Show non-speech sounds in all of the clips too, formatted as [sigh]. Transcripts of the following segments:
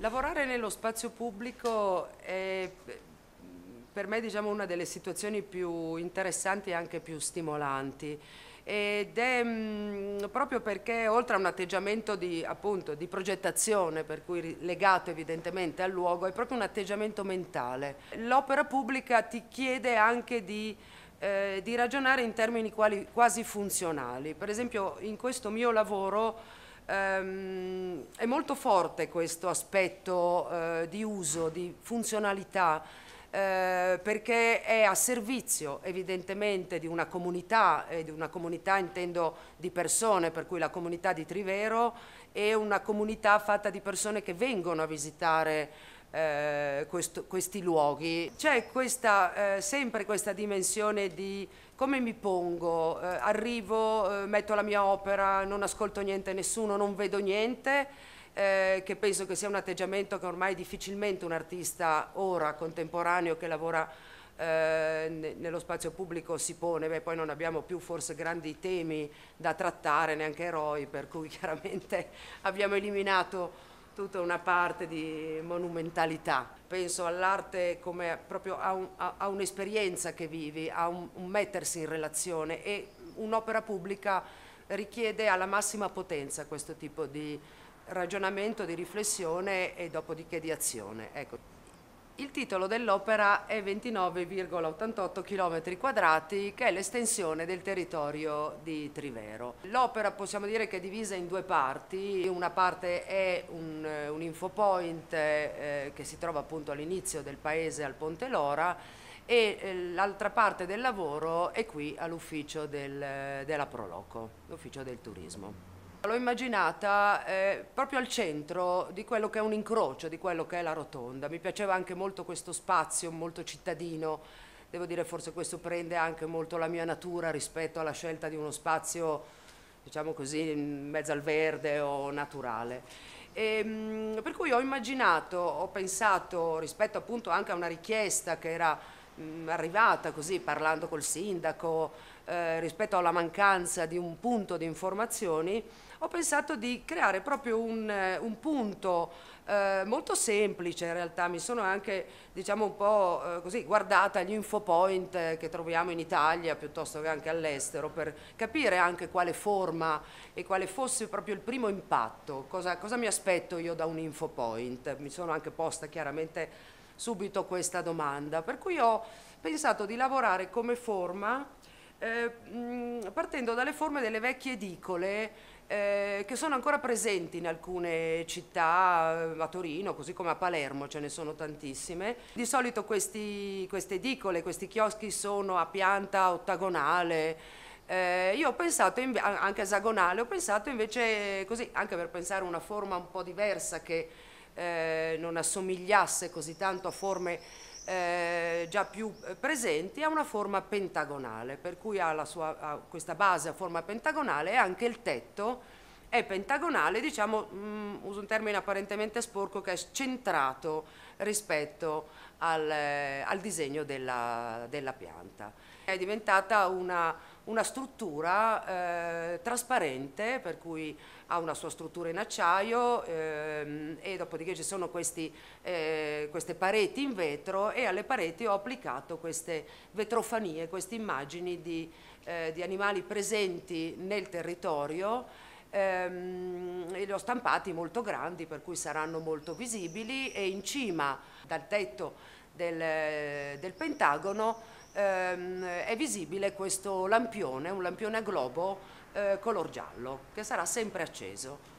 Lavorare nello spazio pubblico è per me diciamo, una delle situazioni più interessanti e anche più stimolanti ed è mh, mm, proprio perché oltre a un atteggiamento di, appunto, di progettazione, per cui legato evidentemente al luogo, è proprio un atteggiamento mentale. L'opera pubblica ti chiede anche di eh, di ragionare in termini quali, quasi funzionali. Per esempio in questo mio lavoro ehm, è molto forte questo aspetto eh, di uso, di funzionalità, eh, perché è a servizio evidentemente di una comunità, e di una comunità intendo di persone, per cui la comunità di Trivero è una comunità fatta di persone che vengono a visitare eh, questo, questi luoghi. C'è eh, sempre questa dimensione di come mi pongo? Eh, arrivo, eh, metto la mia opera, non ascolto niente nessuno, non vedo niente, eh, che penso che sia un atteggiamento che ormai difficilmente un artista ora contemporaneo che lavora eh, nello spazio pubblico si pone, beh poi non abbiamo più forse grandi temi da trattare, neanche eroi, per cui [laughs] chiaramente abbiamo eliminato tutta una parte di monumentalità. Penso all'arte come proprio a, un, a, a un'esperienza che vivi, a un, un mettersi in relazione e un'opera pubblica richiede alla massima potenza questo tipo di ragionamento, di riflessione e dopodiché di azione. Ecco. Il titolo dell'opera è 29,88 km quadrati, che è l'estensione del territorio di Trivero. L'opera possiamo dire che è divisa in due parti, una parte è un, eh, un infopoint eh, che si trova appunto all'inizio del paese al Ponte Lora e eh, l'altra parte del lavoro è qui all'ufficio del, eh, della Proloco, l'ufficio del turismo. L'ho immaginata eh, proprio al centro di quello che è un incrocio, di quello che è la rotonda. Mi piaceva anche molto questo spazio, molto cittadino. Devo dire forse questo prende anche molto la mia natura rispetto alla scelta di uno spazio diciamo così, in mezzo al verde o naturale. E, ehm, per cui ho immaginato, ho pensato rispetto appunto anche a una richiesta che era mh, mm, arrivata così parlando col sindaco, eh, rispetto alla mancanza di un punto di informazioni, ho pensato di creare proprio un, eh, un punto eh, molto semplice in realtà, mi sono anche diciamo un po' eh, così guardata gli infopoint eh, che troviamo in Italia piuttosto che anche all'estero per capire anche quale forma e quale fosse proprio il primo impatto, cosa, cosa mi aspetto io da un infopoint, mi sono anche posta chiaramente subito questa domanda, per cui ho pensato di lavorare come forma eh, mm, partendo dalle forme delle vecchie edicole eh, che sono ancora presenti in alcune città, eh, a Torino, così come a Palermo ce ne sono tantissime. Di solito questi, queste edicole, questi chioschi sono a pianta ottagonale. Eh, io ho pensato, in, anche esagonale, ho pensato invece eh, così, anche per pensare a una forma un po' diversa che eh, non assomigliasse così tanto a forme eh, già più eh, presenti, ha una forma pentagonale, per cui ha, sua, ha, questa base a forma pentagonale e anche il tetto è pentagonale, diciamo, mh, mm, uso un termine apparentemente sporco, che è centrato rispetto al, eh, al disegno della, della pianta. È diventata una una struttura eh, trasparente per cui ha una sua struttura in acciaio ehm, e dopodiché ci sono questi, eh, queste pareti in vetro e alle pareti ho applicato queste vetrofanie, queste immagini di, eh, di animali presenti nel territorio ehm, e li ho stampati molto grandi per cui saranno molto visibili e in cima dal tetto del, del Pentagono ehm, è visibile questo lampione, un lampione a globo eh, color giallo che sarà sempre acceso.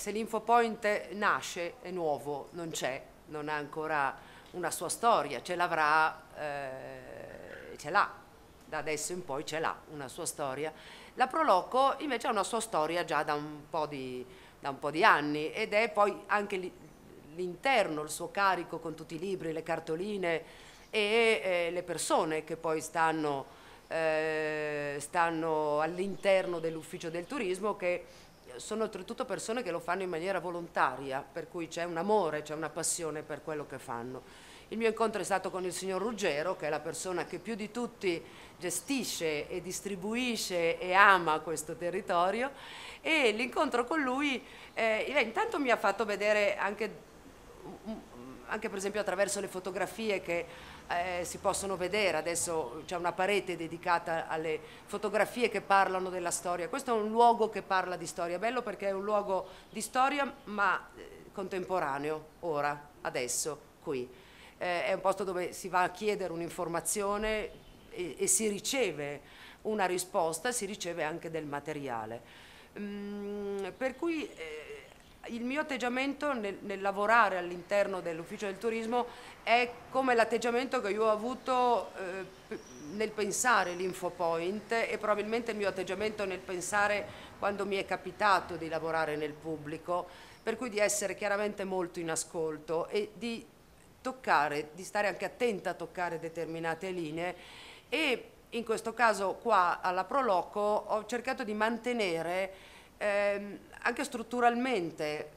Se l'InfoPoint nasce è nuovo, non c'è, non ha ancora una sua storia, ce l'avrà, eh, ce l'ha, da adesso in poi ce l'ha una sua storia. La Proloco invece ha una sua storia già da un po' di, da un po di anni ed è poi anche l'interno, il suo carico con tutti i libri, le cartoline e eh, le persone che poi stanno, eh, stanno all'interno dell'ufficio del turismo che sono oltretutto persone che lo fanno in maniera volontaria, per cui c'è un amore, c'è una passione per quello che fanno. Il mio incontro è stato con il signor Ruggero, che è la persona che più di tutti gestisce e distribuisce e ama questo territorio e l'incontro con lui, eh, intanto mi ha fatto vedere anche anche per esempio attraverso le fotografie che eh, si possono vedere, adesso c'è una parete dedicata alle fotografie che parlano della storia, questo è un luogo che parla di storia, bello perché è un luogo di storia ma eh, contemporaneo, ora, adesso, qui. Eh, è un posto dove si va a chiedere un'informazione e, e si riceve una risposta, si riceve anche del materiale. Mm, per cui... Eh, il mio atteggiamento nel, nel lavorare all'interno dell'ufficio del turismo è come l'atteggiamento che io ho avuto eh, nel pensare l'InfoPoint e probabilmente il mio atteggiamento nel pensare quando mi è capitato di lavorare nel pubblico, per cui di essere chiaramente molto in ascolto e di toccare, di stare anche attenta a toccare determinate linee e in questo caso qua alla Proloco ho cercato di mantenere ehm, anche strutturalmente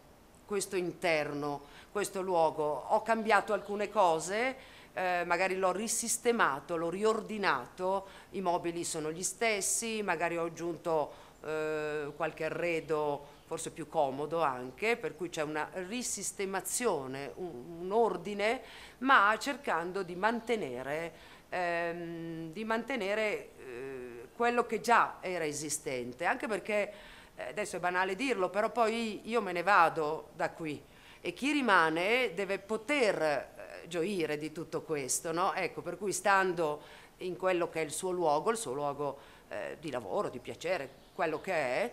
questo interno, questo luogo. Ho cambiato alcune cose, eh, magari l'ho risistemato, l'ho riordinato, i mobili sono gli stessi, magari ho aggiunto eh, qualche arredo forse più comodo anche, per cui c'è una risistemazione, un, un, ordine, ma cercando di mantenere, ehm, di mantenere eh, quello che già era esistente, anche perché eh, adesso è banale dirlo, però poi io me ne vado da qui e chi rimane deve poter eh, gioire di tutto questo, no? Ecco, per cui stando in quello che è il suo luogo, il suo luogo eh, di lavoro, di piacere, quello che è,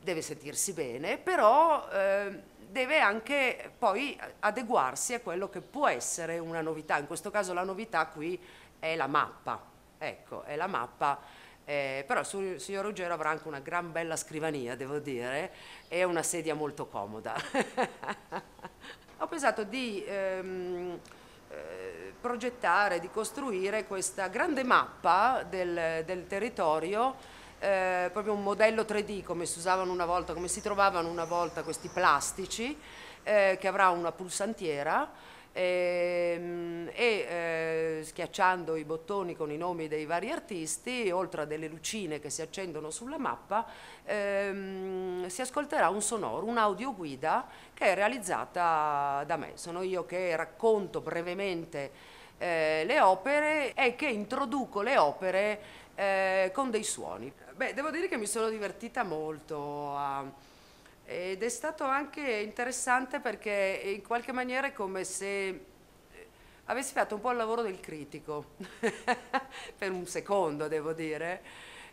deve sentirsi bene, però eh, deve anche poi adeguarsi a quello che può essere una novità. In questo caso la novità qui è la mappa, ecco, è la mappa eh, però il signor Ruggero avrà anche una gran bella scrivania, devo dire, e una sedia molto comoda. [laughs] Ho pensato di ehm, eh, progettare, di costruire questa grande mappa del, del territorio, eh, proprio un modello 3D come si usavano una volta, come si trovavano una volta questi plastici, eh, che avrà una pulsantiera e, ehm, e eh, schiacciando i bottoni con i nomi dei vari artisti, oltre a delle lucine che si accendono sulla mappa, ehm, si ascolterà un sonoro, un'audioguida che è realizzata da me. Sono io che racconto brevemente eh, le opere e che introduco le opere eh, con dei suoni. Beh, devo dire che mi sono divertita molto a ed è stato anche interessante perché in qualche maniera è come se eh, avessi fatto un po' il lavoro del critico, [laughs] per un secondo devo dire,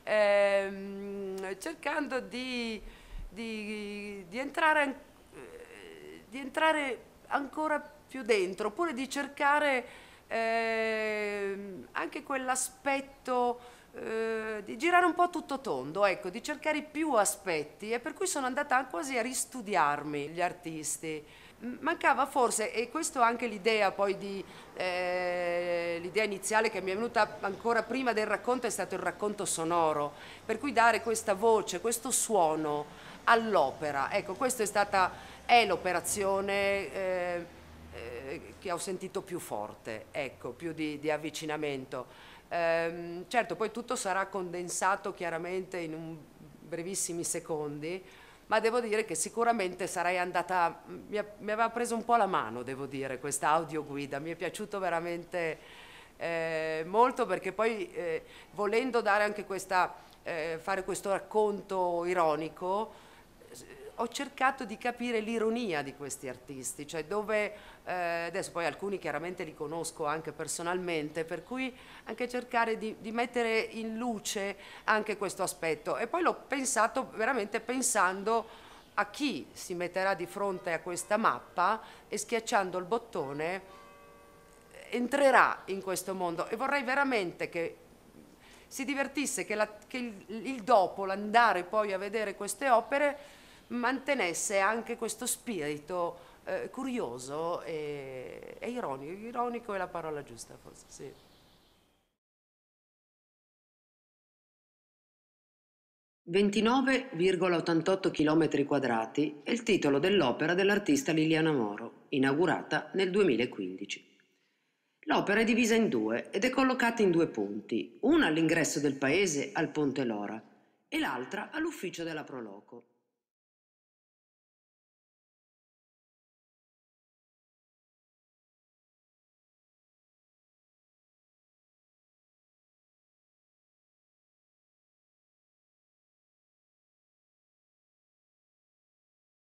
ehm, cercando di, di, di, entrare, eh, di, entrare, ancora più dentro, oppure di cercare ehm, anche quell'aspetto eh, di girare un po' tutto tondo, ecco, di cercare più aspetti e per cui sono andata quasi a ristudiarmi gli artisti. Mancava forse, e questo anche l'idea poi di, eh, l'idea iniziale che mi è venuta ancora prima del racconto è stato il racconto sonoro, per cui dare questa voce, questo suono all'opera, ecco, questa è stata, è l'operazione... Eh, eh, che ho sentito più forte, ecco, più di, di avvicinamento. Ehm, certo, poi tutto sarà condensato chiaramente in un, brevissimi secondi, ma devo dire che sicuramente sarei andata, mi, mi aveva preso un po' la mano, devo dire, questa audioguida, mi è piaciuto veramente eh, molto perché poi eh, volendo dare anche questa, eh, fare questo racconto ironico, ho cercato di capire l'ironia di questi artisti, cioè dove eh, adesso poi alcuni chiaramente li conosco anche personalmente, per cui anche cercare di, di, mettere in luce anche questo aspetto. E poi l'ho pensato veramente pensando a chi si metterà di fronte a questa mappa e schiacciando il bottone eh, entrerà in questo mondo e vorrei veramente che si divertisse, che, la, che il, il dopo, l'andare poi a vedere queste opere, mantenesse anche questo spirito eh, curioso e, e, ironico, ironico è la parola giusta forse, sì. ...29,88 km quadrati è il titolo dell'opera dell'artista Liliana Moro, inaugurata nel 2015. L'opera è divisa in due ed è collocata in due punti, una all'ingresso del paese al Ponte Lora e l'altra all'ufficio della Proloco.